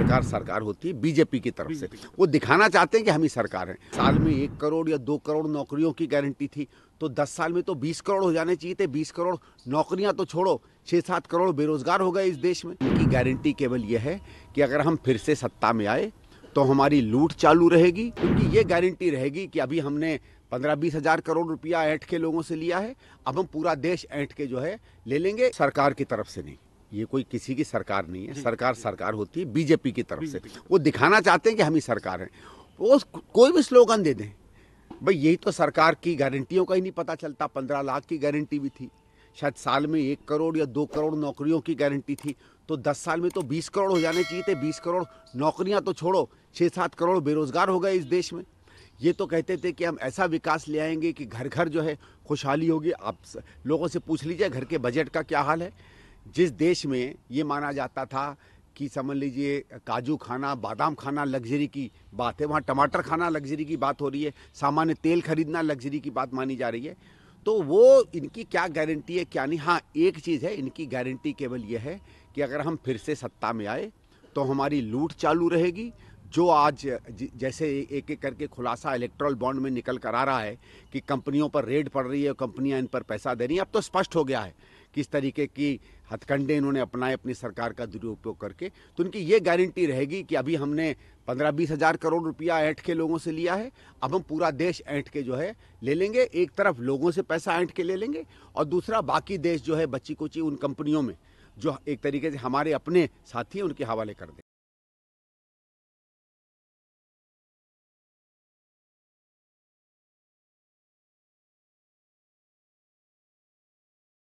सरकार सरकार होती है बीजेपी की तरफ से वो दिखाना चाहते हैं कि हम ही सरकार हैं साल में एक करोड़ या दो करोड़ नौकरियों की गारंटी थी तो दस साल में तो बीस करोड़ हो जाने चाहिए थे बीस करोड़ नौकरियां तो छोड़ो छः सात करोड़ बेरोजगार हो गए इस देश में इनकी गारंटी केवल यह है कि अगर हम फिर से सत्ता में आए तो हमारी लूट चालू रहेगी क्योंकि ये गारंटी रहेगी कि अभी हमने पंद्रह बीस हजार करोड़ रुपया ऐंठ के लोगों से लिया है अब हम पूरा देश ऐंठ के जो है ले लेंगे सरकार की तरफ से नहीं ये कोई किसी की सरकार नहीं है सरकार सरकार होती है बीजेपी की तरफ से वो दिखाना चाहते हैं कि हम ही सरकार हैं वो कोई भी स्लोगन दे दें भाई यही तो सरकार की गारंटियों का ही नहीं पता चलता पंद्रह लाख की गारंटी भी थी शायद साल में एक करोड़ या दो करोड़ नौकरियों की गारंटी थी तो दस साल में तो बीस करोड़ हो जाने चाहिए थे बीस करोड़ नौकरियां तो छोड़ो छः सात करोड़ बेरोजगार हो गए इस देश में ये तो कहते थे कि हम ऐसा विकास ले आएंगे कि घर घर जो है खुशहाली होगी आप लोगों से पूछ लीजिए घर के बजट का क्या हाल है जिस देश में ये माना जाता था कि समझ लीजिए काजू खाना बादाम खाना लग्जरी की बात है वहाँ टमाटर खाना लग्जरी की बात हो रही है सामान्य तेल खरीदना लग्जरी की बात मानी जा रही है तो वो इनकी क्या गारंटी है क्या नहीं हाँ एक चीज़ है इनकी गारंटी केवल ये है कि अगर हम फिर से सत्ता में आए तो हमारी लूट चालू रहेगी जो आज जैसे एक एक करके खुलासा इलेक्ट्रल बॉन्ड में निकल कर आ रहा है कि कंपनियों पर रेड पड़ रही है कंपनियां इन पर पैसा दे रही हैं अब तो स्पष्ट हो गया है किस तरीके की हथकंडे इन्होंने अपनाए अपनी सरकार का दुरुपयोग करके तो उनकी ये गारंटी रहेगी कि अभी हमने पंद्रह बीस हज़ार करोड़ रुपया ऐंठ के लोगों से लिया है अब हम पूरा देश ऐंठ के जो है ले लेंगे एक तरफ लोगों से पैसा ऐंठ के ले लेंगे और दूसरा बाकी देश जो है बच्ची कुची उन कंपनियों में जो एक तरीके से हमारे अपने साथी हैं उनके हवाले कर दें